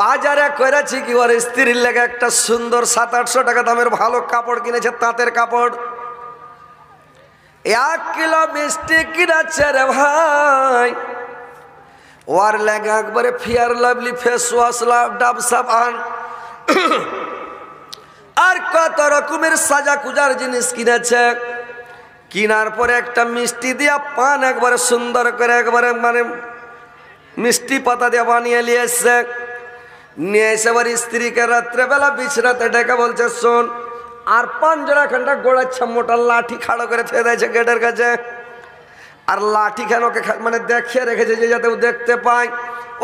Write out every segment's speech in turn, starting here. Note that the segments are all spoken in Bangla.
বাজারে করেছি কি ওর স্ত্রীর লেগে একটা সুন্দর সাত আটশো টাকা দামের ভালো কাপড় কিনেছে তাঁতের কাপড় এক কিলো মিষ্টি কিনেছে রে ভাই ওর লেগে একবারে fair lovely face wash love Dove সাবান আর কত রকমের সাজা কুজার জিনিস কিনেছে কিনার পরে একটা মিষ্টি দিয়া পান একবারে সুন্দর করে একবারে মানে মিষ্টি পাতা দিয়ে বানিয়ে নিয়ে এসছে নিয়ে এসে আমার স্ত্রীকে রাত্রেবেলা বিছনাতে ডেকে বলছে শোন আর খানটা গোড়াচ্ছে মোটা লাঠি খাড়ো করে ফেলে দিয়েছে গেটের কাছে আর লাঠি খান ওকে মানে দেখিয়ে রেখেছে যে যাতে ও দেখতে পায়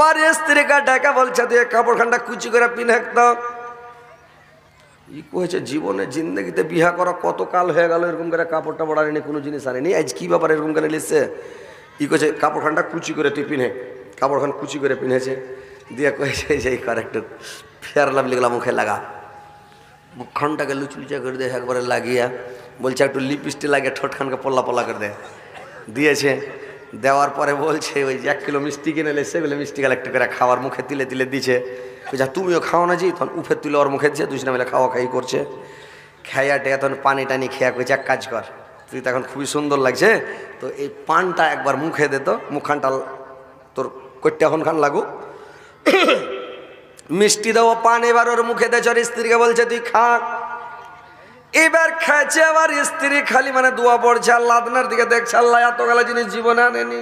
ওর স্ত্রীকে ডেকে বলছে তুই কাপড়খানটা কুচি করে পিনে দাও ই কয়েছে জীবনে জিন্দগিতে বিহা করা কত কাল হয়ে গেল এরকম করে কাপড়টা বড় আনেনি কোনো জিনিস আনেনি আজ কী ব্যাপার এরকম করে লিখছে ই কয়েছে কাপড়খানটা কুচি করে তুই পিনে কাপড়খান কুচি করে পিনেছে দিয়ে কয়েছে সেই কর একটু ফেয়ার লাভলি গেলাম মুখে লাগা মুখখানটাকে লুচলুচা করে দেয় একবারে লাগিয়া বলছে একটু লিপস্টিক লাগে ঠোঁটখানকে পল্লা পল্লা করে দেয় দিয়েছে দেওয়ার পরে বলছে ওই এক কিলো মিষ্টি কিনে এলে সেগুলো মিষ্টি গেলে একটু করে খাওয়ার মুখে তিলে তিলে দিছে যা তুমিও খাও না যে তখন উফের তুলে ওর মুখে দিচ্ছে দুজনে মিলে খাওয়া খাই করছে খেয়া টেয়া তখন পানি টানি খেয়া করছে এক কাজ কর তুই তো এখন খুবই সুন্দর লাগছে তো এই পানটা একবার মুখে দে তো মুখখানটা তোর কৈট্টা খান লাগুক মিষ্টি দাও পান এবার ওর মুখে দেয় ওর স্ত্রীকে বলছে তুই খা এবার খাইছে আবার স্ত্রী খালি মানে দোয়া পড়ছে আর লাদনার দিকে দেখছে আল্লাহ এতকালা জিনিস জীবনে আনেনি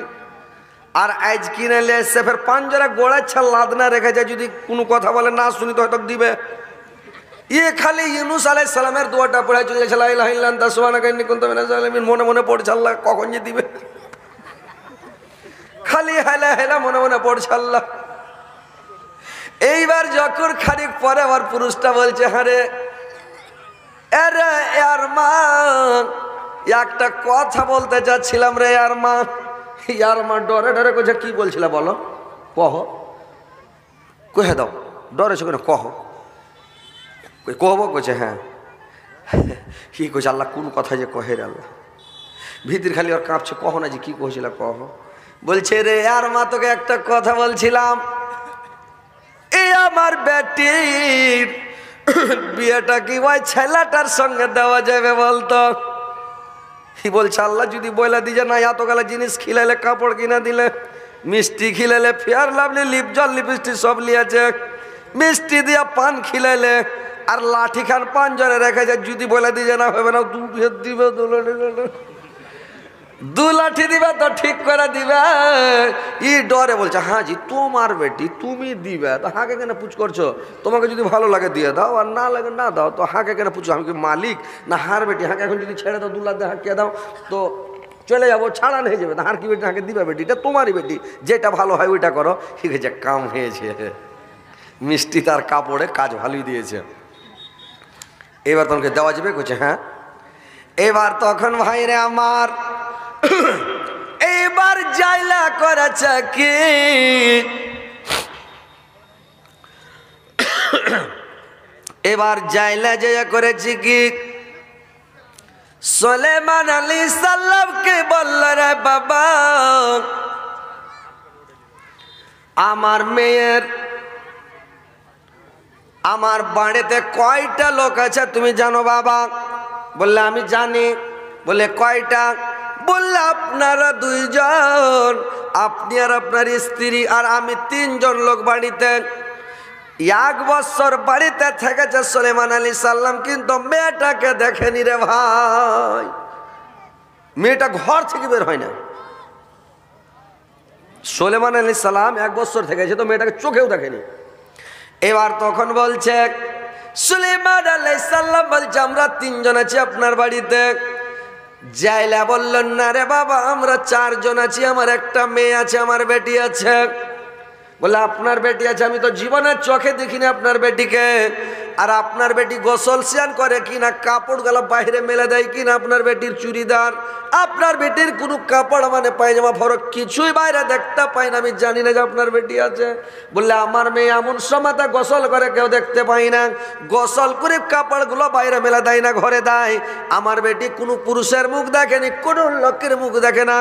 আর আজ কিনে এলে এসছে ফের পাঞ্জরা গোড়াচ্ছে লাদনা রেখেছে যদি কোনো কথা বলে না শুনি তো হয়তো দিবে ইয়ে খালি ইউনুস আলাই সালামের দোয়াটা পড়ে চলে গেছে আল্লাহ দাসওয়ানাকান্নি কুন্ত মিনাজালিমিন মনে মনে পড়ছে আল্লাহ কখন যে দিবে খালি হেলা হেলা মনে মনে পড়ছে আল্লাহ এইবার যখন খানিক পরে আমার পুরুষটা বলছে হারে রে আর মা একটা কথা বলতে যাচ্ছিলাম রে আর মা ইয়ার মা ডরে ডরে কোঝে কি বলছিল বলো কহ কহে দাও ডরেছো কেন কহ কহব কোছে হ্যাঁ কি কইছে আল্লাহ কোন কথা যে কহে রে আল্লাহ ভিতির খালি ওর কাঁপছে কহ না যে কি কহছিল কহ বলছে রে আর মা তোকে একটা কথা বলছিলাম এ আমার বেটির বিয়েটা কি ওই ছেলেটার সঙ্গে দেওয়া যাবে বলতো কি বলছে আল্লাহ যদি বইলা দিয়ে না এতকালা জিনিস খিলাইলে কাপড় কিনে দিলে মিষ্টি খিলাইলে ফেয়ার লাভলি লিপ জল লিপস্টিক সব লিয়েছে মিষ্টি দিয়া পান খিলাইলে আর লাঠি খান পান জলে রেখেছে যদি বলে দিয়ে না হবে না দুধ দিবে দোলে দু লাঠি দিবে তো ঠিক করে দিবে ই ডরে বলছে হ্যাঁ জি তোমার বেটি তুমি দিবে তো হাঁকে কেন পুচ করছো তোমাকে যদি ভালো লাগে দিয়ে দাও আর না লাগে না দাও তো হাঁকে কেন পুচো আমি কি মালিক না হার বেটি হাঁকে এখন যদি ছেড়ে দাও দু লাখ হাঁকিয়ে দাও তো চলে যাবো ছাড়া হয়ে যাবে হার কি বেটি হাঁকে বেটি বেটিটা তোমারই বেটি যেটা ভালো হয় ওইটা করো ঠিক আছে কাম হয়েছে মিষ্টি তার কাপড়ে কাজ ভালোই দিয়েছে এবার তোমাকে দেওয়া যাবে কচ্ছে হ্যাঁ এবার তখন ভাইরে আমার এবার জাইলা করেছে কি এবার জাইলা জয়া করেছি কি সলেমান আলী সাল্লামকে বলল রে বাবা আমার মেয়ের আমার বাড়িতে কয়টা লোক আছে তুমি জানো বাবা বললে আমি জানি বলে কয়টা বললে আপনারা দুইজন আপনি আর আপনার স্ত্রী আর আমি তিনজন লোক বাড়িতে এক বছর বাড়িতে থেকেছে সোলেমান আলী সাল্লাম কিন্তু মেয়েটাকে দেখেনি রে ভাই মেয়েটা ঘর থেকে বের হয় না সোলেমান আলী সাল্লাম এক বছর থেকেছে তো মেয়েটাকে চোখেও দেখেনি এবার তখন বলছে সুলেমান আলাই সাল্লাম বলছে আমরা তিনজন আছি আপনার বাড়িতে জাইলা বললেন না রে বাবা আমরা চারজন আছি আমার একটা মেয়ে আছে আমার বেটি আছে বলে আপনার বেটি আছে আমি তো জীবনের চোখে দেখিনি আপনার বেটিকে আর আপনার বেটি গোসল সিয়ান করে কিনা কাপড় গালা বাইরে মেলে দেয় কিনা আপনার বেটির চুড়িদার আপনার বেটির কোনো কাপড় মানে পায়জামা ফরক কিছুই বাইরে দেখতে পাই না আমি জানি না যে আপনার বেটি আছে বললে আমার মেয়ে এমন সমাতা গোসল করে কেউ দেখতে পাই না গোসল করে কাপড়গুলো বাইরে মেলে দেয় না ঘরে দেয় আমার বেটি কোনো পুরুষের মুখ দেখেনি কোনো লোকের মুখ দেখে না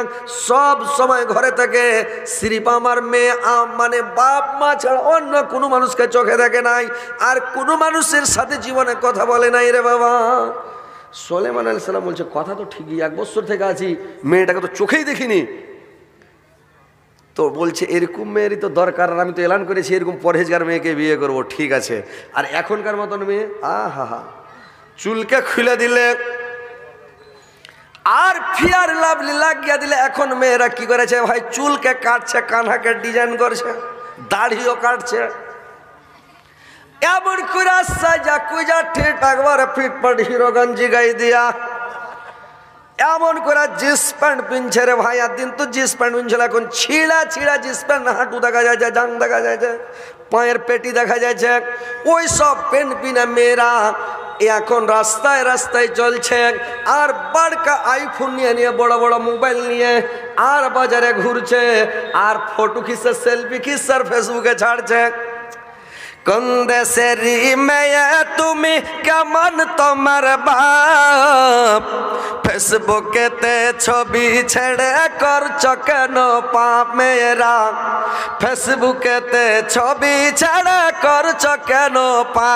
সব সময় ঘরে থাকে শ্রীপ আমার মেয়ে মানে বাপ মা ছাড়া অন্য কোনো মানুষকে চোখে দেখে নাই আর কোনো মানুষ মানুষের সাথে জীবনে কথা বলে নাই রে বাবা সোলেমান আলী সাল্লাম বলছে কথা তো ঠিকই এক বছর থেকে আছি মেয়েটাকে তো চোখেই দেখিনি তো বলছে এরকম মেয়েরই তো দরকার আর আমি তো এলান করেছি এরকম পরহেজগার মেয়েকে বিয়ে করব ঠিক আছে আর এখনকার মতন মেয়ে আ হা হা চুলকে খুলে দিলে আর ফিয়ার লাভলি লাগিয়া দিলে এখন মেয়েরা কি করেছে ভাই চুলকে কাটছে কানহাকে ডিজাইন করছে দাড়িও কাটছে এমন করে আসছে যা ঠিক একবার ফিটফাট হিরোগঞ্জি গাই দিয়া এমন করে জিন্স প্যান্ট পিনছে রে ভাই আর দিন তো জিন্স প্যান্ট পিনছিল এখন ছিঁড়া ছিঁড়া জিন্স প্যান্ট হাঁটু দেখা যাচ্ছে জাং দেখা যাচ্ছে পায়ের পেটি দেখা যাচ্ছে ওই সব প্যান্ট পিনে মেয়েরা এখন রাস্তায় রাস্তায় চলছে আর বাড়কা আইফোন নিয়ে নিয়ে বড় বড় মোবাইল নিয়ে আর বাজারে ঘুরছে আর ফটো খিসে সেলফি খিস আর ফেসবুকে ছাড়ছে কোন দেশের মেয়ে তুমি কেমন তোমার বাপ ফেসবুকেতে ছবি ছেড়ে করছ কেন পাপ মেয়েরা ফেসবুকেতে ছবি ছেড়ে করছ কেন পা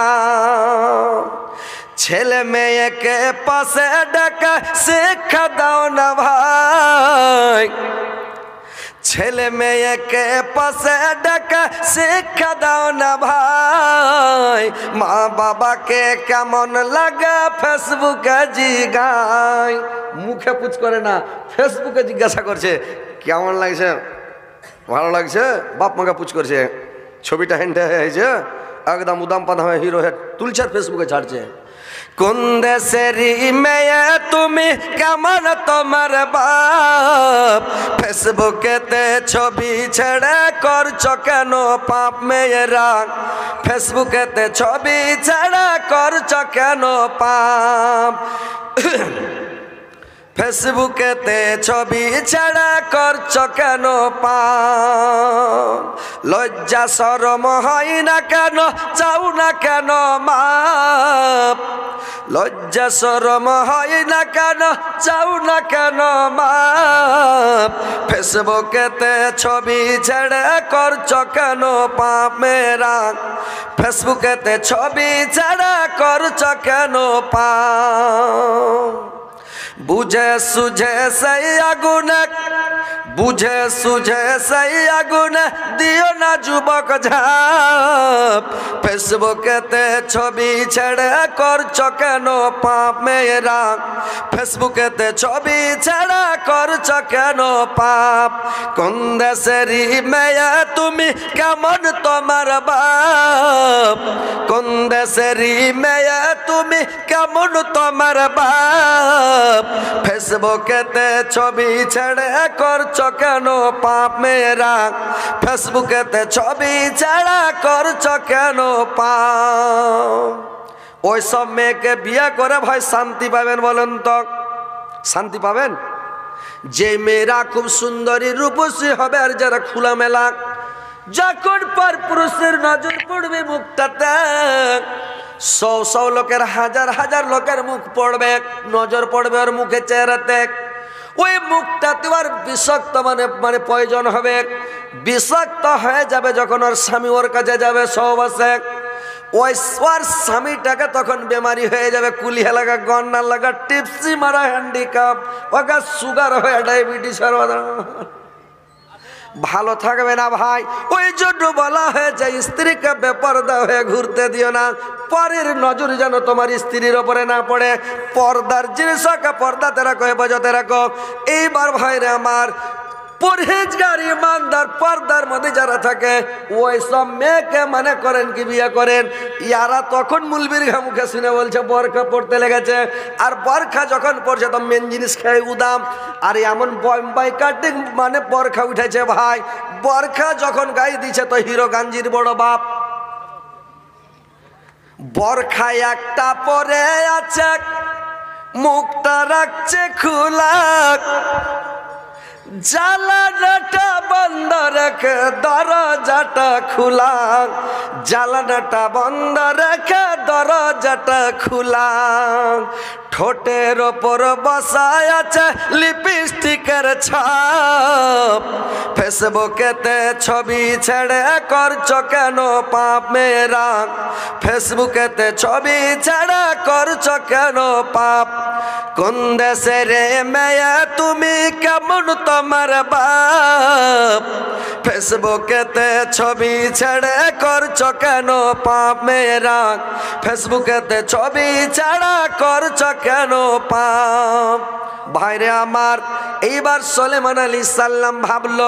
ছেলে মেয়েকে পাশে ডাকা শিক্ষা দাও না ভাই ছেলে মেয়েকে পাশে ডেকে শিক্ষা দাও না ভাই মা বাবাকে কেমন লাগে ফেসবুকে জিগাই মুখে পুচ করে না ফেসবুকে জিজ্ঞাসা করছে কেমন লাগছে ভালো লাগছে বাপ মাকে পুচ করছে ছবিটা হেন্টে হয়েছে একদম উদাম পাদামে হিরো হেড তুলছে ফেসবুকে ছাড়ছে কোন দেশের মেয়ে তুমি কেমন তোমার বাপ ফেসবুকেতে ছবি ছেড়ে করছো কেন পাপ মেয়েরা ফেসবুকেতে ছবি ছেড়ে করছো কেন পাপ ফেসবুকেতে ছবি ছাড়া করছ কেন পা লজ্জা সরম হয় না কেন চাও না কেন মাপ লজ্জা সরম হয় না কেন চাও না কেন মাপ ফেসবুকেতে ছবি ছাড়া করছ কেন পাপ মেরা ফেসবুকেতে ছবি ছাড়া করছ কেন পা बुझे सुझे सही आगुन बुझे सुझे सही आगुन दियो ना जुबक झाप फेसबुक ते छवि छेड़े कर चकेनो पाप मेरा फेसबुक ते छवि छेड़े कर नो पाप कौन मैया তুমি কেমন তোমার বাপ কোন দেশের মেয়া তুমি কেমন তোমার বাপ ফেসবুকেতে ছবি ছেড়ে করছ কেন পাপ মেয়েরা ফেসবুকেতে ছবি ছেড়া করছ কেন পাপ ওই সব মেয়েকে বিয়ে করে ভাই শান্তি পাবেন বলেন তো শান্তি পাবেন যে মেয়েরা খুব সুন্দরী রূপসী হবে আর যারা খোলামেলা যখন পর পুরুষের নজর পড়বে মুখটাতে সৌ সৌ লোকের হাজার হাজার লোকের মুখ পড়বে নজর পড়বে ওর মুখে চেহারাতে ওই মুখটা তোমার বিষাক্ত মানে মানে প্রয়োজন হবে বিষাক্ত হয়ে যাবে যখন ওর স্বামী ওর কাছে যাবে সব ওই ওর স্বামীটাকে তখন বেমারি হয়ে যাবে কুলিয়া লাগা গন্না লাগা টিপসি মারা হ্যান্ডিক্যাপ ওকে সুগার হয়ে ডায়াবেটিস ভালো থাকবে না ভাই ওই জন্য বলা হয়েছে স্ত্রীকে বেপর্দা হয়ে ঘুরতে দিও না পরের নজর যেন তোমার স্ত্রীর ওপরে না পড়ে পর্দার জিনিসকে পর্দাতে রাখো হেফাজতে রাখো এইবার ভাইরে আমার পরহেজগার ইমানদার পর্দার মধ্যে যারা থাকে ওই সব মেয়েকে মানে করেন কি বিয়ে করেন ইয়ারা তখন মুলবির ঘামুখে শুনে বলছে বরখা পড়তে লেগেছে আর বরখা যখন পড়ছে তখন মেন জিনিস খেয়ে উদাম আর এমন বম্বাই কাটিং মানে বরখা উঠেছে ভাই বরখা যখন গাই দিছে তো হিরো গাঞ্জির বড় বাপ বরখা একটা পরে আছে মুখটা রাখছে খোলা জালানাটা বন্ধ রেখে দরজাটা খোলা জালানাটা বন্ধ রেখে দরজাটা খোলা ঠোঁটের ওপর বসায় আছে লিপিস্ট লিরিকের ছাপ ফেসবুকেতে ছবি ছেড়ে করছ কেন পাপ মেয়েরা ফেসবুকেতে ছবি ছেড়ে করছ কেন পাপ কোন দেশে রে মেয়া তুমি কেমন তোমার বাপ ফেসবুকেতে ছবি ছেড়ে করছ কেন পাপ মেয়েরা ফেসবুকেতে ছবি ছেড়ে করছ কেন পাপ ভাইরে আমার এই এবার সলেমান আলী সাল্লাম ভাবল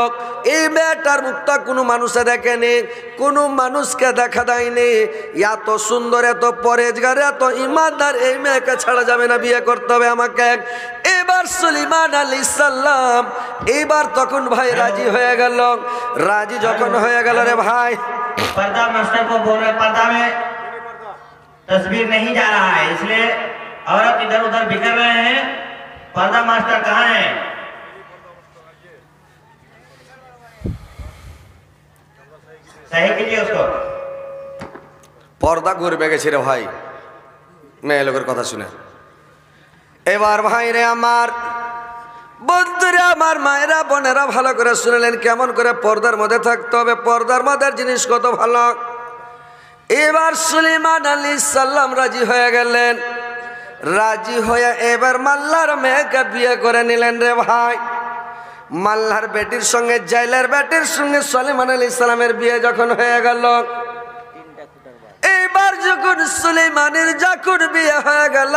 এই মেয়েটার মুক্তা কোনো মানুষে দেখেনি কোনো মানুষকে দেখা দেয়নি এত সুন্দর এত পরেজগার এত ইমানদার এই মেয়েকে ছাড়া যাবে না বিয়ে করতে হবে আমাকে এবার সলিমান আলী সাল্লাম এইবার তখন ভাই রাজি হয়ে গেল রাজি যখন হয়ে গেল রে ভাই तस्वीर नहीं जा रहा है इसलिए औरत इधर उधर बिखर रहे हैं पर्दा मास्टर कहाँ है পর্দা ঘুরবে গেছে রে ভাই মেয়ে লোকের কথা শুনে এবার ভাই রে আমার বন্ধুরা আমার মায়েরা বোনেরা ভালো করে শুনলেন কেমন করে পর্দার মধ্যে থাকতে হবে পর্দার মধ্যে জিনিস কত ভালো এবার সুলিমান আলী সাল্লাম রাজি হয়ে গেলেন রাজি হয়ে এবার মাল্লার মেয়েকে বিয়ে করে নিলেন রে ভাই মাল্লার বেটির সঙ্গে জাইলার বেটির সঙ্গে সলিমান আলী ইসলামের বিয়ে যখন হয়ে গেল এইবার যখন সুলেমানের যখন বিয়ে হয়ে গেল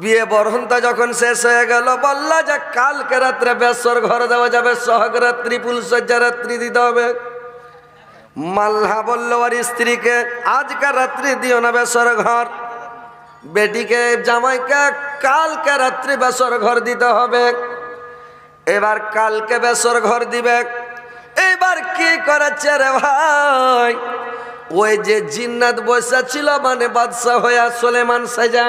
বিয়ে বরহনটা যখন শেষ হয়ে গেল বললা যে কালকে রাত্রে বেসর ঘর দেওয়া যাবে সহগরাত্রি পুলসজ্জা রাত্রি দিতে হবে মাল্লা বলল আর স্ত্রীকে আজকে রাত্রি দিও না বেসর ঘর বেটিকে জামাইকে কালকে রাত্রি বেসর ঘর দিতে হবে এবার কালকে বেসর ঘর দিবে এবার কি করেছে রে ভাই ওই যে জিন্নাত বসা ছিল মানে বাদশাহ হইয়া সোলেমান সাজা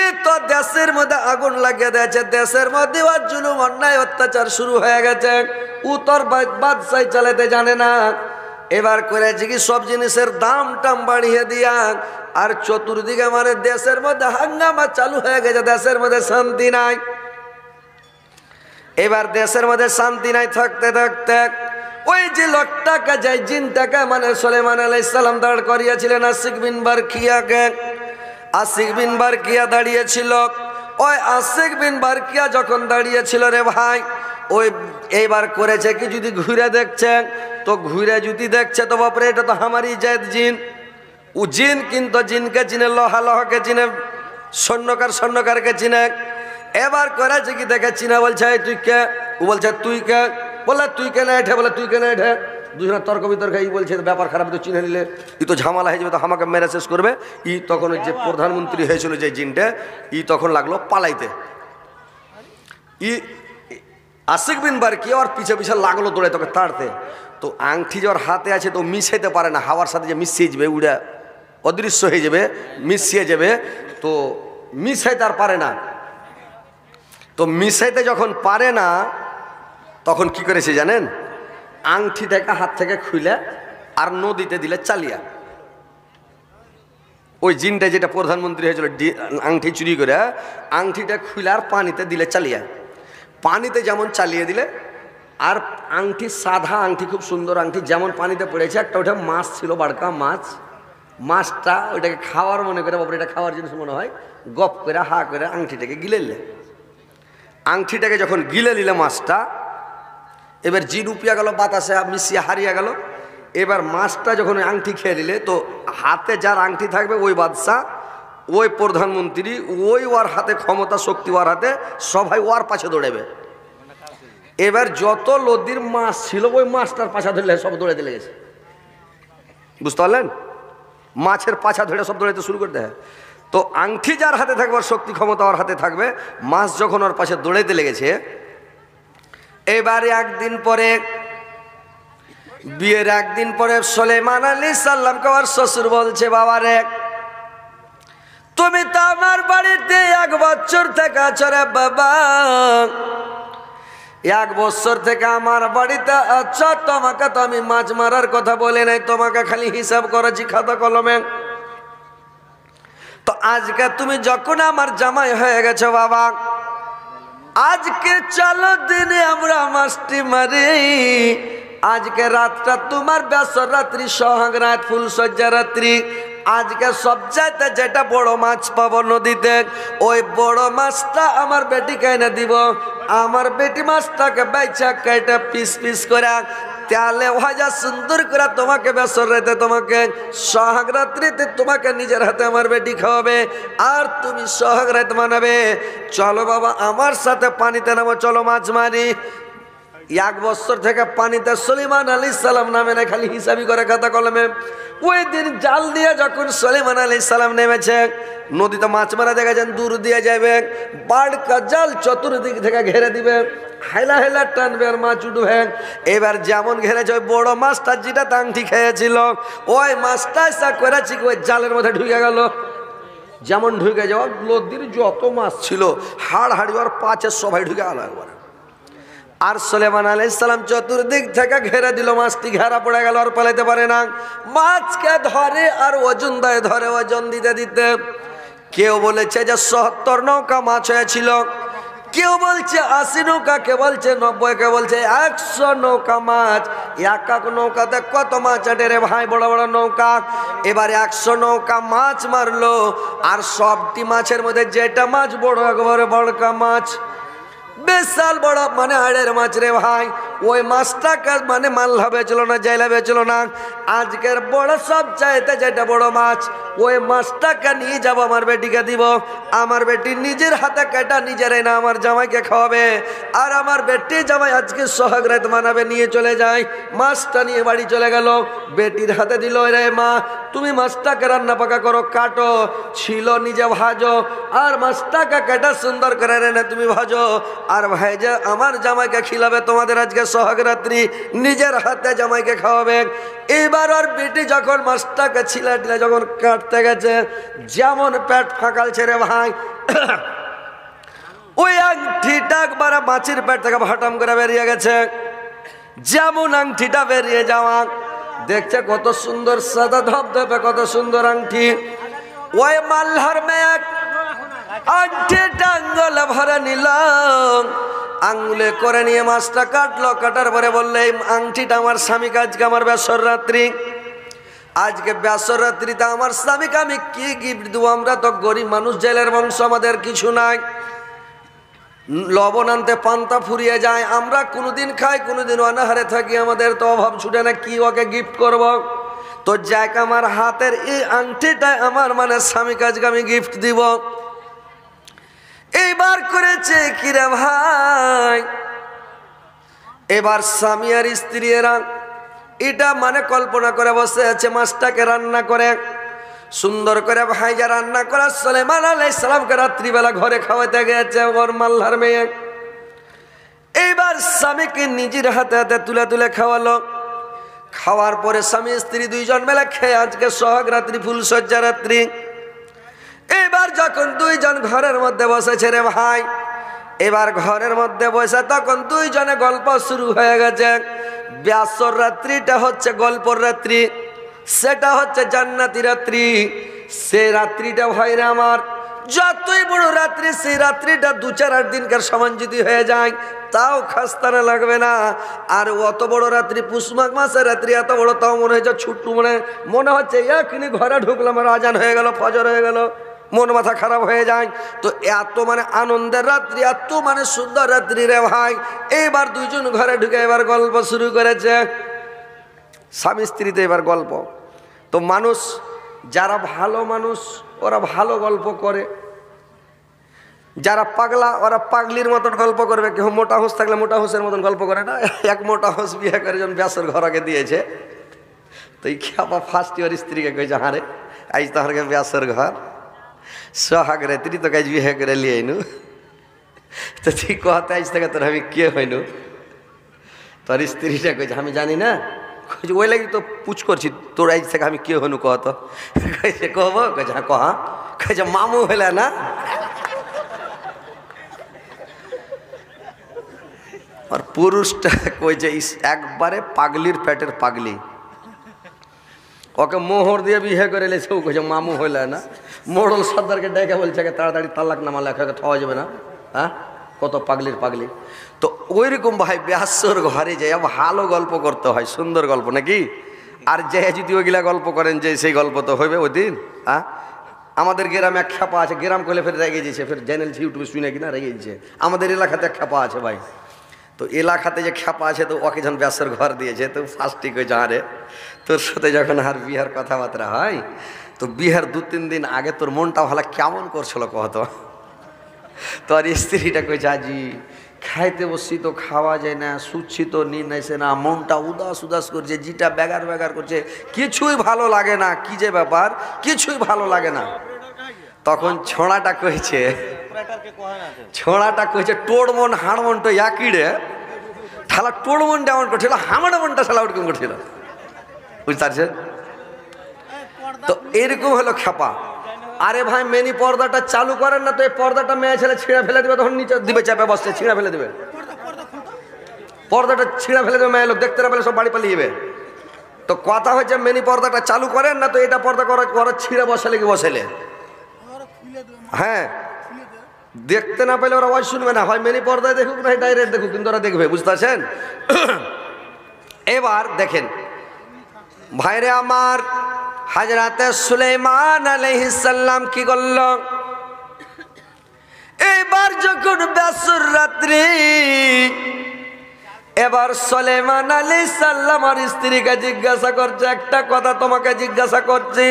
ই তো দেশের মধ্যে আগুন লাগিয়ে দিয়েছে দেশের মধ্যে ওর জুলুম অন্যায় অত্যাচার শুরু হয়ে গেছে ও তোর বাদশাহ চালাতে জানে না এবার করেছে কি সব জিনিসের দাম টাম বাড়িয়ে দিয়া আর চতুর্দিকে মানে দেশের মধ্যে হাঙ্গামা চালু হয়ে গেছে দেশের মধ্যে শান্তি নাই এবার দেশের মধ্যে শান্তি নাই থাকতে থাকতে ওই যে লোকটাকে যাই জিনটাকে মানে সোলেমান ইসলাম দাঁড় করিয়েছিলেন আশিক বিন বারকিয়াকে আশিক বিনবার কিয়া দাঁড়িয়েছিল ওই আশিক বিন বারকিয়া যখন দাঁড়িয়েছিল রে ভাই ওই এইবার করেছে কি যদি ঘুরে দেখছে তো ঘুরে যদি দেখছে তো বাপরে এটা তো আমারই জায়দ জিন ও জিন কিন্তু জিনকে চিনে লহা লহকে চিনে স্বর্ণকার স্বর্ণকারকে চিনে এবার করাচি কি দেখে না বলছে তুই কে ও বলছে তুই কে বললে তুই কেন এঠে বলে তুই কেন এঠে দুজনের তর্ক বিতর্ক ই বলছে ব্যাপার খারাপ তো চিনে নিলে ই তো ঝামেলা হয়ে যাবে তো আমাকে মেরে শেষ করবে ই তখন যে প্রধানমন্ত্রী হয়েছিল যে জিনটা ই তখন লাগলো পালাইতে ই আশিক বিন কি ওর পিছে পিছে লাগলো দৌড়ে তোকে তাড়তে তো আংটি যার হাতে আছে তো মিশাইতে পারে না হাওয়ার সাথে যে মিশিয়ে যাবে উড়া অদৃশ্য হয়ে যাবে মিশিয়ে যাবে তো মিশাইতে আর পারে না তো মিশাইতে যখন পারে না তখন কি করেছে জানেন থেকে হাত থেকে খুলে আর নদীতে দিলে চালিয়া ওই জিনটা যেটা প্রধানমন্ত্রী হয়েছিল আংটি চুরি করে আংটিটা খুলে আর পানিতে দিলে চালিয়া পানিতে যেমন চালিয়ে দিলে আর আংটি সাদা আংটি খুব সুন্দর আংটি যেমন পানিতে পড়েছে একটা ওটা মাছ ছিল বাড়কা মাছ মাছটা ওইটাকে খাওয়ার মনে করে বাপরে এটা খাওয়ার জিনিস মনে হয় গপ করে হা করে আংটিটাকে গিলে আংটিটাকে যখন গিলে নিলে মাছটা এবার জি রুপিয়া গেল বাতাসে মিশিয়ে হারিয়ে গেল এবার মাছটা যখন আংটি খেয়ে নিলে তো হাতে যার আংটি থাকবে ওই বাদশাহ ওই প্রধানমন্ত্রী ওই ওর হাতে ক্ষমতা শক্তি ওয়ার হাতে সবাই ওর পাশে দৌড়াবে এবার যত লদির মাছ ছিল ওই মাছটার পাছা ধরলে সব দৌড়াতে লেগেছে বুঝতে পারলেন মাছের পাছা ধরে সব দৌড়াতে শুরু করতে হয় তো আংটি যার হাতে থাকবে শক্তি ক্ষমতা ওর হাতে থাকবে মাছ যখন ওর পাশে দৌড়াইতে লেগেছে এবারে একদিন পরে বিয়ের একদিন পরে সোলেমান আলী সাল্লামকে আমার শ্বশুর বলছে বাবার এক তুমি তো আমার বাড়িতে এক বছর থেকে আছো রে বাবা এক বছর থেকে আমার বাড়িতে আচ্ছা তোমাকে তো আমি মাছ মারার কথা বলে নাই তোমাকে খালি হিসাব করেছি খাতা কলমে তো আজকে তুমি যখন আমার জামাই হয়ে গেছো বাবা আজকে চলো দিনে আমরা মাস্টি মারি আজকে রাতটা তোমার বেসর রাত্রি সহাগ রাত ফুলসজ্জা রাত্রি আজকে সবচাইতে যেটা বড় মাছ পাবো নদীতে ওই বড় মাছটা আমার বেটি কেনে দিব আমার বেটি মাছটাকে বাইচা কেটে পিস পিস করে তাহলে ওহাজা সুন্দর করে তোমাকে বেসর রাতে তোমাকে সোহাগ রাত্রিতে তোমাকে নিজের হাতে আমার বেটি খাওয়াবে আর তুমি সোহাগ রাত মানাবে চলো বাবা আমার সাথে পানিতে নামো চলো মাছ মারি এক বছর থেকে পানিতে সলিমান আলি সালাম নামে না খালি হিসাবি করে খাতা কলমে ওই দিন জাল দিয়ে যখন সলিমান আলি সালাম নেমেছে নদীতে মাছ মারা দেখেছেন দূর দিয়ে যাবে বাড়কা জাল চতুর্দিক থেকে ঘেরে দিবে হেলা হেলা টানবে আর মাছ উঠবে এবার যেমন ঘেরেছে ওই বড় মাছটা যেটা তাংটি খেয়েছিল ওই মাছটা এসা করেছি ওই জালের মধ্যে ঢুকে গেল যেমন ঢুকে যাওয়া নদীর যত মাছ ছিল হাড় হাড়ি আর পাঁচের সবাই ঢুকে গেল একবার আর সোলেমান ইসলাম চতুর্দিক থেকে ঘেরে দিল মাছটি ঘেরা পড়ে গেল আর পালাইতে পারে না মাছকে ধরে আর ওজন দেয় ধরে ওজন দিতে দিতে কেউ বলেছে যে সত্তর নৌকা মাছ হয়েছিল কেউ বলছে আশি নৌকা কে বলছে নব্বই কে বলছে একশো নৌকা মাছ এক এক নৌকাতে কত মাছ আটে রে ভাই বড় বড় নৌকা এবার একশো নৌকা মাছ মারলো আর সবটি মাছের মধ্যে যেটা মাছ বড় একবারে বড়কা মাছ বিশাল বড় মানে হাড়ের মাছ রে ভাই ওই মাছটা মানে মাল্লা বেচলো না জাইলা বেচলো না আজকের বড় সব চাইতে যেটা বড় মাছ ওই মাছটাকে নিয়ে যাব আমার বেটিকে দিব আমার বেটি নিজের হাতে কেটা নিজের না আমার জামাইকে খাওয়াবে আর আমার বেটি জামাই আজকে সহগ্রাত মানাবে নিয়ে চলে যায় মাছটা নিয়ে বাড়ি চলে গেল বেটির হাতে দিল রে মা তুমি মাছটাকে রান্না পাকা করো কাটো ছিল নিজে ভাজো আর মাছটাকে কেটা সুন্দর করে রে না তুমি ভাজো আর ভাই যে আমার জামাইকে খিলাবে তোমাদের আজকে সহগরাত্রি নিজের হাতে জামাইকে খাওয়াবে এবার ওর বেটি যখন মাছটাকে টিলা যখন কাটতে গেছে যেমন পেট ফাঁকাল ছেড়ে ভাই ওই আংঠিটা একবার মাছির পেট থেকে হাটাম করে বেরিয়ে গেছে যেমন আংটিটা বেরিয়ে যাওয়া দেখছে কত সুন্দর সাদা ধপ ধপে কত সুন্দর আংটি ওই মাল্লার মেয়ে আটে টাঙ্গল ভরা নিলাম আঙুলে করে নিয়ে মাছটা কাটলো কাটার পরে বললে এই আংটিটা আমার স্বামীকে আজকে আমার ব্যসর রাত্রি আজকে ব্যসর রাত্রিতে আমার স্বামীকে আমি কি গিফট দেবো আমরা তো গরিব মানুষ জেলের বংশ আমাদের কিছু নাই লবণ আনতে পান্তা ফুরিয়ে যায় আমরা কোনোদিন খাই কোনোদিন অনাহারে থাকি আমাদের তো অভাব ছুটে না কি ওকে গিফট করব। তো যাক আমার হাতের এই আংটিটায় আমার মানে স্বামী কাজকে আমি গিফট দিব এবার করেছে কিরা ভাই এবার স্বামী আর স্ত্রী এরা এটা মানে কল্পনা করে বসে আছে মাছটাকে রান্না করে সুন্দর করে ভাইজা রান্না করার সোলেমান আলাই সালামকে রাত্রিবেলা ঘরে খাওয়াতে গেছে ওর মাল্লার মেয়ে এইবার স্বামীকে নিজের হাতে হাতে তুলে তুলে খাওয়ালো খাওয়ার পরে স্বামী স্ত্রী দুইজন মেলে খেয়ে আজকে সহগ রাত্রি ফুলসজ্জা রাত্রি এবার যখন দুইজন ঘরের মধ্যে বসেছে রে ভাই এবার ঘরের মধ্যে বসে তখন দুইজনে গল্প শুরু হয়ে গেছে ব্যাসর রাত্রিটা হচ্ছে গল্পর রাত্রি সেটা হচ্ছে জান্নাতি রাত্রি সে রাত্রিটা ভাই রে আমার যতই বড় রাত্রি সেই রাত্রিটা দু চার আট দিনকার সমান যদি হয়ে যায় তাও খাস্তানা লাগবে না আর অত বড় রাত্রি পুষমাঘ মাসের রাত্রি এত বড় তাও মনে হয়েছে ছুট্টু মনে মনে হচ্ছে এখনই ঘরে ঢুকলাম আর আজান হয়ে গেল ফজর হয়ে গেল মন মাথা খারাপ হয়ে যায় তো এত মানে আনন্দের রাত্রি এত মানে সুন্দর রাত্রি রে ভাই এবার দুইজন ঘরে ঢুকে এবার গল্প শুরু করেছে স্বামী স্ত্রীতে এবার গল্প তো মানুষ যারা ভালো মানুষ ওরা ভালো গল্প করে যারা পাগলা ওরা পাগলির মতন গল্প করবে কেউ মোটা হোস থাকলে মোটা হোসের মতন গল্প করে না এক মোটা হোস বিয়ে করে যখন ব্যাসর ঘরকে দিয়েছে তো এই খেপা ফার্স্ট ইয়ার স্ত্রীকে কইছে হারে আজ তাহারকে ব্যাসর ঘর সহাগরে ত্রিতো গাইজ বিহে করে লৈ আইনু ততি কোত আইছ তগর আমি কি হইনু তরি স্ত্রীটা কই যে আমি জানি না কই যে ওই লাগি তো পুচ করছি তো রাইছ তকে আমি কি হইনু কোত কইছে কব কই যা কহা কই যে মামু হইলা না পর পুরুষটা কই যে একবারে পাগলির প্যাটের পাগলি ওকে মোহর দিয়ে বিহে করে লাইছে কই যে মামু হইলা না মোড়ল সর্দারকে ডেকে বলছে তাড়াতাড়ি তাল্লাক নামা লেখা খাওয়া যাবে না হ্যাঁ কত পাগলির পাগলি তো ওই রকম ভাই ব্যাসর ঘরে যাই ভালো গল্প করতে হয় সুন্দর গল্প নাকি আর যে যদি ওইগুলা গল্প করেন যে সেই গল্প তো হইবে ওই দিন হ্যাঁ আমাদের গ্রামে এক খ্যাপা আছে গ্রাম করলে ফের রেগে যেছে ফের চ্যানেল ইউটিউবে শুনে কিনা রেগে যেছে আমাদের এলাকাতে এক খ্যাপা আছে ভাই তো এলাকাতে যে খ্যাপা আছে তো ওকে যখন ব্যাসর ঘর দিয়েছে তো ফার্স্টিক ওই যাঁরে তোর সাথে যখন আর বিহার কথাবার্তা হয় তো বিহার দু তিন দিন আগে তোর মনটা ভালো কেমন করছিল কত তোর স্ত্রীটা কই আজি খাইতে বসছি তো খাওয়া যায় না সুচ্ছি তো নিন না মনটা উদাস উদাস করছে জিটা বেগার বেগার করছে কিছুই ভালো লাগে না কি যে ব্যাপার কিছুই ভালো লাগে না তখন ছোঁড়াটা কইছে ছোঁড়াটা কইছে টোড়মন হাড়মন তো একই রে ঠালা টোড়মন ডেমন করছিল হামড়মনটা সালাউট কেমন করছিল বুঝতে পারছেন তো এরকম হলো খেপা আরে ভাই মেনি পর্দাটা চালু করেন না তো এই পর্দাটা মেয়ে ছেলে ছিঁড়া ফেলে দেবে তখন নিচে দিবে চাপে বসতে ছিঁড়া ফেলে দেবে পর্দাটা ছিঁড়া ফেলে দেবে মেয়ে লোক দেখতে না পেলে সব বাড়ি পালিয়ে যাবে তো কথা হয়েছে মেনি পর্দাটা চালু করেন না তো এটা পর্দা করা করা ছিঁড়ে বসালে কি বসেলে হ্যাঁ দেখতে না পেলে ওরা ওয়াজ শুনবে না হয় মেনি পর্দায় দেখুক না ডাইরেক্ট দেখুক কিন্তু ওরা দেখবে বুঝতে পারছেন এবার দেখেন ভাইরে আমার হাজরাতে সুলেমান আলহিসাল্লাম কি করল এবার যখন ব্যাসুর রাত্রি এবার সলেমান আলি সাল্লাম আর স্ত্রীকে জিজ্ঞাসা করছে একটা কথা তোমাকে জিজ্ঞাসা করছি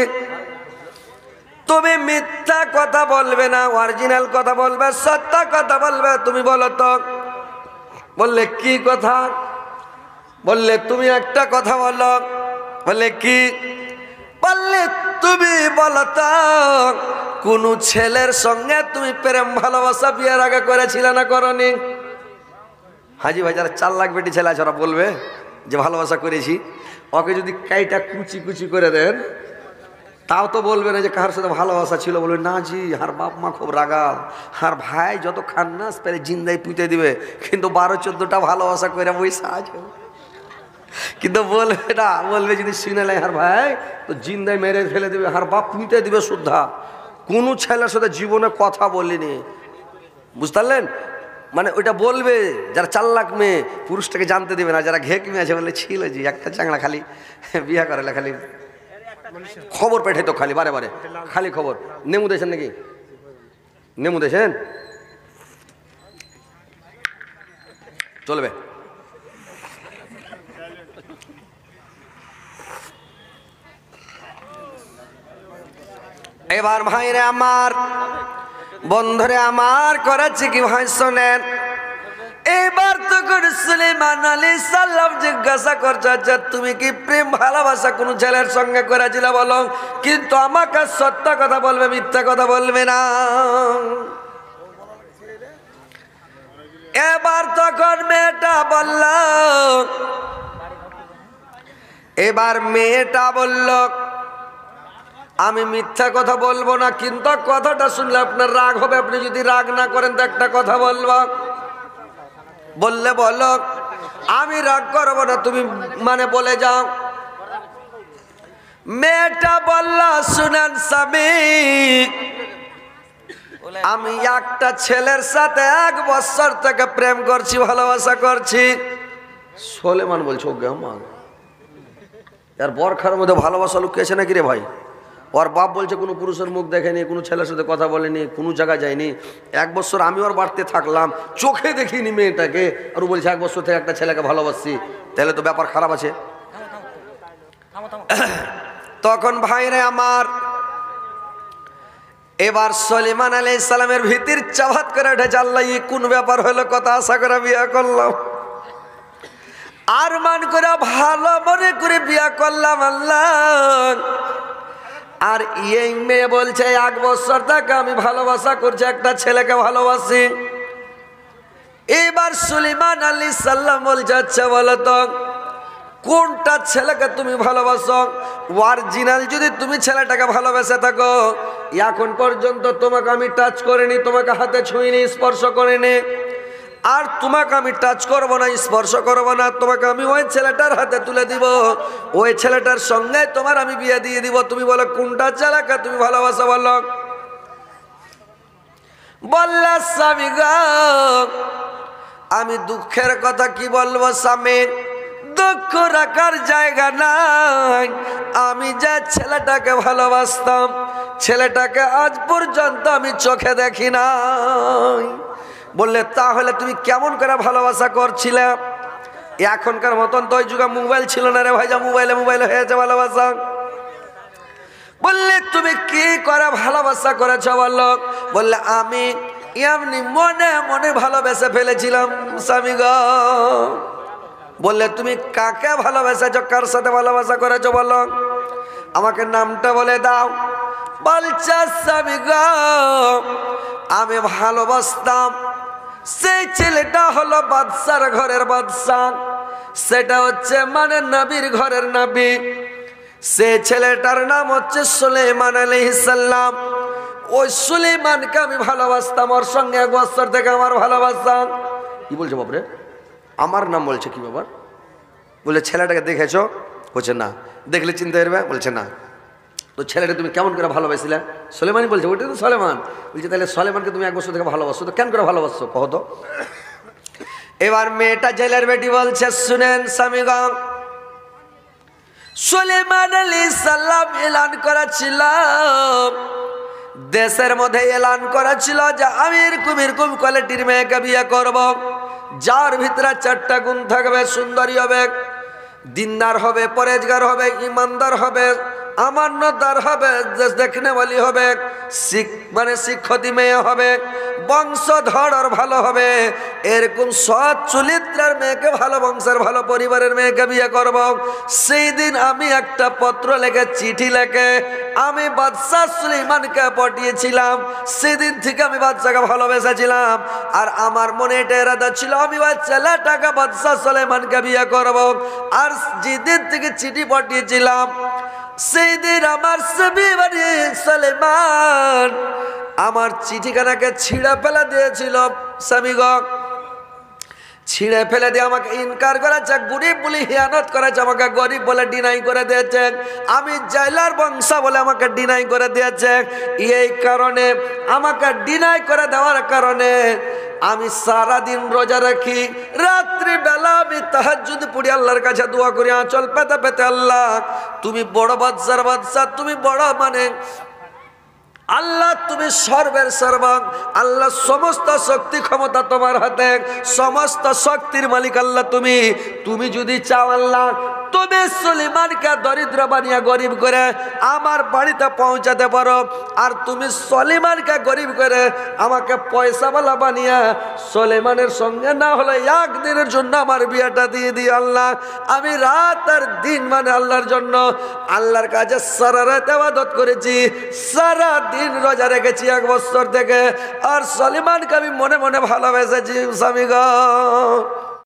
তুমি মিথ্যা কথা বলবে না অরিজিনাল কথা বলবে সত্য কথা বলবে তুমি বলো তো বললে কি কথা বললে তুমি একটা কথা বলো বললে কি পারলে তুমি বলতা কোন ছেলের সঙ্গে তুমি প্রেম ভালোবাসা বিয়ের আগে করেছিলে না করনি হাজি ভাই যারা চার লাখ বেটি ছেলে আছে ওরা বলবে যে ভালোবাসা করেছি ওকে যদি কাইটা কুচি কুচি করে দেন তাও তো বলবে না যে কার সাথে ভালোবাসা ছিল বলবে না জি হার বাপ মা খুব রাগাল হার ভাই যত খান্নাস না জিন্দাই পুঁতে দিবে কিন্তু বারো চোদ্দোটা ভালোবাসা করে বই সাহায্য কিন্তু বলবে না বলবে যদি সিনেলে হার ভাই তো জিন্দায় মেরে ফেলে দেবে হার বাপ পুঁতে দিবে শুদ্ধা কোনো ছেলের সাথে জীবনে কথা বলিনি বুঝতে মানে ওইটা বলবে যারা লাখ মেয়ে পুরুষটাকে জানতে দেবে না যারা ঘেক মেয়ে আছে বলে ছিল যে একটা চাংড়া খালি বিয়া করালে খালি খবর পেঠে তো খালি বারে বারে খালি খবর নেমু দেশেন নাকি নেমু দেছেন চলবে এবার ভাইরে আমার বন্ধুরে আমার করাচ্ছে কি ভাই শোনেন এবার তো করে সুলেমান আলী সাল্লাম জিজ্ঞাসা করছো আচ্ছা তুমি কি প্রেম ভালোবাসা কোনো ছেলের সঙ্গে করেছিল বলো কিন্তু আমাকে সত্য কথা বলবে মিথ্যা কথা বলবে না এবার তখন মেয়েটা বললাম এবার মেয়েটা বলল আমি মিথ্যা কথা বলবো না কিন্তু কথাটা শুনলে আপনার রাগ হবে আপনি যদি রাগ না করেন তো একটা কথা বলবো বললে বলো আমি রাগ করবো না তুমি মানে বলে যাও মেয়েটা বলল শুনেন স্বামী আমি একটা ছেলের সাথে এক বছর থেকে প্রেম করছি ভালোবাসা করছি সোলেমান বলছো গেমান আর বরখার মধ্যে ভালোবাসা লুকিয়েছে নাকি রে ভাই ওর বাপ বলছে কোনো পুরুষের মুখ দেখেনি কোনো ছেলের সাথে কথা বলেনি কোনো জায়গায় যায়নি এক বছর আমি ওর বাড়তে থাকলাম চোখে দেখিনি মেয়েটাকে আর ও বলছে এক বছর থেকে একটা ছেলেকে ভালোবাসছি তাহলে তো ব্যাপার খারাপ আছে তখন ভাইরে আমার এবার সলিমান আলি ইসলামের ভিতির চাভাত করে উঠেছে আল্লাহ কোন ব্যাপার হলো কথা আশা করে বিয়ে করলাম আর মান করে ভালো মনে করে বিয়া করলাম আল্লাহ আর এই মেয়ে বলছে এক বছর তাকে আমি ভালোবাসা করছি একটা ছেলেকে ভালোবাসি এইবার সুলিমান আলী সাল্লাম বলছে আচ্ছা বলো তো কোনটা ছেলেকে তুমি ভালোবাসো ওয়ারজিনাল যদি তুমি ছেলেটাকে ভালোবেসে থাকো এখন পর্যন্ত তোমাকে আমি টাচ করিনি তোমাকে হাতে ছুঁইনি স্পর্শ করিনি আর তোমাকে আমি টাচ করব না স্পর্শ করব না তোমাকে আমি ওই ছেলেটার হাতে তুলে দিব ওই ছেলেটার সঙ্গে তোমার আমি বিয়ে দিয়ে দিব তুমি বলো কোনটা চালাকা তুমি ভালোবাসা বলো বললা স্বামী আমি দুঃখের কথা কি বলবো স্বামীর দুঃখ রাখার জায়গা নাই আমি যে ছেলেটাকে ভালোবাসতাম ছেলেটাকে আজ পর্যন্ত আমি চোখে দেখি নাই বললে তাহলে তুমি কেমন করে ভালোবাসা করছিলে এখনকার মতন তো ওই যুগে মোবাইল ছিল না রে ভাই যা মোবাইলে মোবাইলে হয়েছে ভালোবাসা বললে তুমি কি করে ভালোবাসা করেছ বল বললে আমি এমনি মনে মনে ভালোবেসে ফেলেছিলাম স্বামী গ বললে তুমি কাকে ভালোবেসেছ কার সাথে ভালোবাসা করেছ বল আমাকে নামটা বলে দাও বলছ স্বামী গ আমি ভালোবাসতাম সেই ছেলেটা হলো বাদশার ঘরের বাদশা সেটা হচ্ছে মানে নবীর ঘরের নাবি সে ছেলেটার নাম হচ্ছে সুলেমান আলহিসাল্লাম ওই সুলেমানকে আমি ভালোবাসতাম ওর সঙ্গে এক বছর থেকে আমার ভালোবাসতাম কি বলছো বাপরে আমার নাম বলছে কি বাবার বলে ছেলেটাকে দেখেছ বলছে না দেখলে চিন্তা করবে বলছে না তো ছেলেটা তুমি কেমন করে ভালোবাসিলে সলেমানই বলছে ওইটা তো সলেমান বলছে তাহলে সলেমানকে তুমি এক বছর থেকে ভালোবাসো তো কেন করে ভালোবাসছো কহ তো এবার মেয়েটা জেলের বেটি বলছে শুনেন স্বামীগণ সলেমান আলি সাল্লাম এলান করেছিল দেশের মধ্যে এলান করেছিল যে আমির কুমির এরকম কোয়ালিটির মেয়েকে বিয়ে করব। যার ভিতরে চারটা গুণ থাকবে সুন্দরী হবে দিনদার হবে পরেজগার হবে ইমানদার হবে আমার নদার হবে দেখনে বলি হবে মানে শিক্ষতি মেয়ে হবে বংশধর আর ভালো হবে এরকম সৎ চরিত্রের মেয়েকে ভালো বংশের ভালো পরিবারের মেয়েকে বিয়ে করব সেই দিন আমি একটা পত্র লেখে চিঠি লেখে আমি বাদশাহ সুলিমানকে পটিয়েছিলাম সেদিন থেকে আমি বাচ্চাকে ভালোবেসেছিলাম আর আমার মনে এটা এরাদা ছিল আমি ছেলেটাকে বাদশাহ সুলেমানকে বিয়ে করব আর যেদিন থেকে চিঠি পটিয়েছিলাম সেদিন আমার সেবিবাড়ি সালেমান আমার চিঠিখানাকে ছিঁড়ে ফেলে দিয়েছিল স্বামীগক ছিঁড়ে ফেলে দিয়ে আমাকে ইনকার করেছে গরিব বলে হিয়ানত করেছে আমাকে গরিব বলে ডিনাই করে দিয়েছে আমি জেলার বংশা বলে আমাকে ডিনাই করে দিয়েছে এই কারণে আমাকে ডিনাই করে দেওয়ার কারণে আমি সারাদিন রোজা রাখি রাত্রি আমি যদি পড়ি আল্লাহর কাছে দোয়া করি আঁচল হ্যাঁ, পেতে পেতে আল্লাহ তুমি বড় বাদশার বাচ্চা তুমি বড় মানে আল্লাহ তুমি সর্বের সর্বাং আল্লাহ সমস্ত শক্তি ক্ষমতা তোমার হাতে সমস্ত শক্তির মালিক আল্লাহ তুমি তুমি যদি চাও আল্লাহ তুমি সলিমানকে দরিদ্র বানিয়ে গরিব করে আমার বাড়িতে পৌঁছাতে পারো আর তুমি সলিমানকে গরিব করে আমাকে পয়সাওয়ালা বানিয়ে সলিমানের সঙ্গে না হলে একদিনের জন্য আমার বিয়েটা দিয়ে দিই আল্লাহ আমি রাত আর দিন মানে আল্লাহর জন্য আল্লাহর কাছে সারা রাত আবাদত করেছি সারা দিন রোজা রেখেছি এক বছর থেকে আর সলিমানকে আমি মনে মনে ভালোবেসেছি স্বামী গা